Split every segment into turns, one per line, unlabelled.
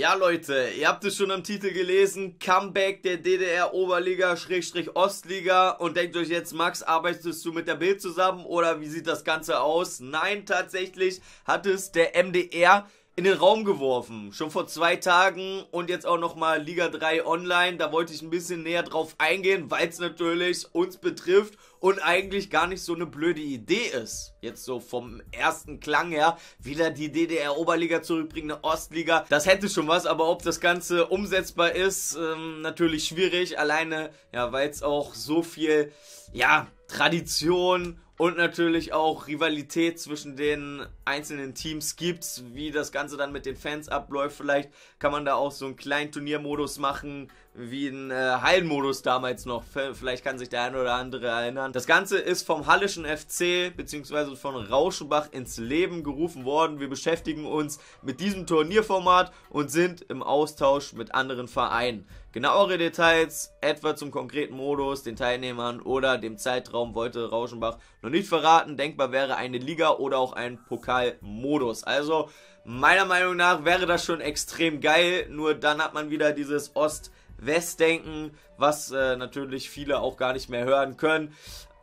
Ja, Leute, ihr habt es schon am Titel gelesen. Comeback der DDR Oberliga Ostliga. Und denkt euch jetzt, Max, arbeitest du mit der Bild zusammen oder wie sieht das Ganze aus? Nein, tatsächlich hat es der MDR in den Raum geworfen. Schon vor zwei Tagen und jetzt auch nochmal Liga 3 online. Da wollte ich ein bisschen näher drauf eingehen, weil es natürlich uns betrifft und eigentlich gar nicht so eine blöde Idee ist. Jetzt so vom ersten Klang her wieder die DDR-Oberliga zurückbringen, eine Ostliga. Das hätte schon was, aber ob das Ganze umsetzbar ist, ähm, natürlich schwierig. Alleine, ja, weil es auch so viel, ja, Tradition und natürlich auch Rivalität zwischen den einzelnen Teams gibt, wie das Ganze dann mit den Fans abläuft. Vielleicht kann man da auch so einen kleinen Turniermodus machen, wie ein äh, Hallenmodus damals noch. Vielleicht kann sich der eine oder andere erinnern. Das Ganze ist vom Hallischen FC bzw. von Rauschenbach ins Leben gerufen worden. Wir beschäftigen uns mit diesem Turnierformat und sind im Austausch mit anderen Vereinen. Genauere Details, etwa zum konkreten Modus, den Teilnehmern oder dem Zeitraum, wollte Rauschenbach noch nicht verraten. Denkbar wäre eine Liga oder auch ein Pokalmodus. Also, meiner Meinung nach wäre das schon extrem geil, nur dann hat man wieder dieses Ost- Westdenken, was äh, natürlich viele auch gar nicht mehr hören können.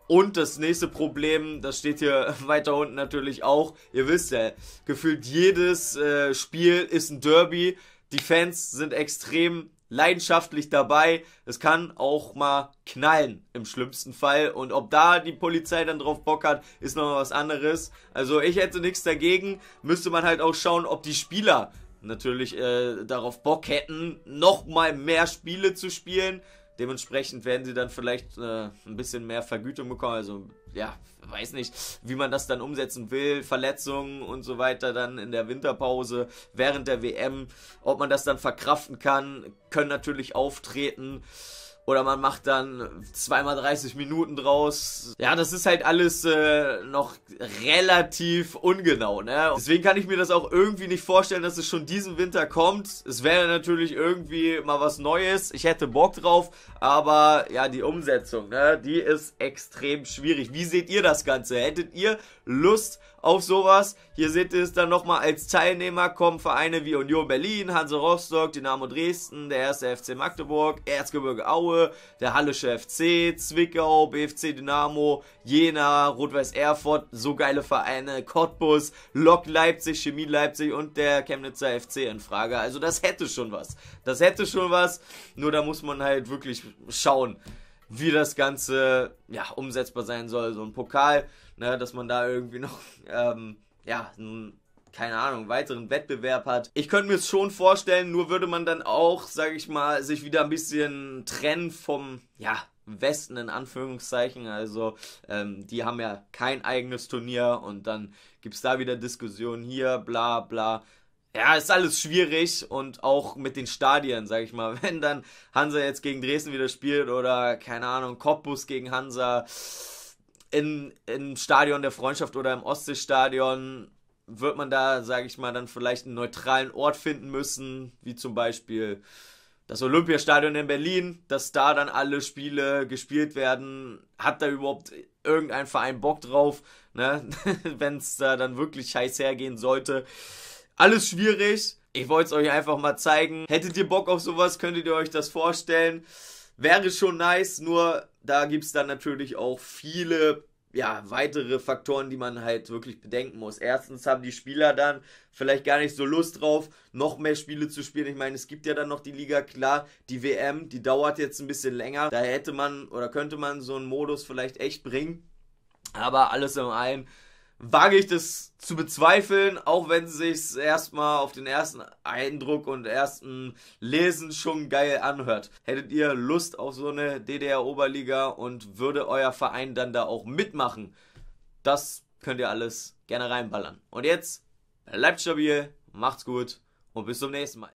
Und das nächste Problem, das steht hier weiter unten natürlich auch, ihr wisst ja, gefühlt jedes äh, Spiel ist ein Derby. Die Fans sind extrem leidenschaftlich dabei. Es kann auch mal knallen im schlimmsten Fall. Und ob da die Polizei dann drauf Bock hat, ist nochmal was anderes. Also ich hätte nichts dagegen. Müsste man halt auch schauen, ob die Spieler natürlich äh, darauf Bock hätten, nochmal mehr Spiele zu spielen. Dementsprechend werden sie dann vielleicht äh, ein bisschen mehr Vergütung bekommen. Also, ja, weiß nicht, wie man das dann umsetzen will. Verletzungen und so weiter dann in der Winterpause, während der WM. Ob man das dann verkraften kann, können natürlich auftreten. Oder man macht dann zweimal 30 Minuten draus. Ja, das ist halt alles äh, noch relativ ungenau, ne? Deswegen kann ich mir das auch irgendwie nicht vorstellen, dass es schon diesen Winter kommt. Es wäre natürlich irgendwie mal was Neues. Ich hätte Bock drauf, aber ja, die Umsetzung, ne? Die ist extrem schwierig. Wie seht ihr das Ganze? Hättet ihr Lust auf sowas. Hier seht ihr es dann nochmal, als Teilnehmer kommen Vereine wie Union Berlin, Hanse Rostock, Dynamo Dresden, der 1. FC Magdeburg, Erzgebirge Aue, der Hallische FC, Zwickau, BFC Dynamo, Jena, Rot-Weiß Erfurt, so geile Vereine, Cottbus, Lok Leipzig, Chemie Leipzig und der Chemnitzer FC in Frage. Also das hätte schon was. Das hätte schon was, nur da muss man halt wirklich schauen wie das Ganze ja, umsetzbar sein soll. So ein Pokal, ne, dass man da irgendwie noch, ähm, ja, einen, keine Ahnung, weiteren Wettbewerb hat. Ich könnte mir es schon vorstellen, nur würde man dann auch, sage ich mal, sich wieder ein bisschen trennen vom, ja, Westen in Anführungszeichen. Also ähm, die haben ja kein eigenes Turnier und dann gibt es da wieder Diskussionen hier, bla bla ja, ist alles schwierig und auch mit den Stadien, sag ich mal. Wenn dann Hansa jetzt gegen Dresden wieder spielt oder, keine Ahnung, Cottbus gegen Hansa in, im Stadion der Freundschaft oder im Ostseestadion, wird man da, sag ich mal, dann vielleicht einen neutralen Ort finden müssen, wie zum Beispiel das Olympiastadion in Berlin, dass da dann alle Spiele gespielt werden. Hat da überhaupt irgendein Verein Bock drauf, ne? wenn es da dann wirklich heiß hergehen sollte? Alles schwierig. Ich wollte es euch einfach mal zeigen. Hättet ihr Bock auf sowas, könntet ihr euch das vorstellen. Wäre schon nice, nur da gibt es dann natürlich auch viele ja, weitere Faktoren, die man halt wirklich bedenken muss. Erstens haben die Spieler dann vielleicht gar nicht so Lust drauf, noch mehr Spiele zu spielen. Ich meine, es gibt ja dann noch die Liga, klar, die WM, die dauert jetzt ein bisschen länger. Da hätte man oder könnte man so einen Modus vielleicht echt bringen. Aber alles in allem wage ich das zu bezweifeln, auch wenn es sich erstmal auf den ersten Eindruck und ersten Lesen schon geil anhört. Hättet ihr Lust auf so eine DDR-Oberliga und würde euer Verein dann da auch mitmachen? Das könnt ihr alles gerne reinballern. Und jetzt bleibt stabil, macht's gut und bis zum nächsten Mal.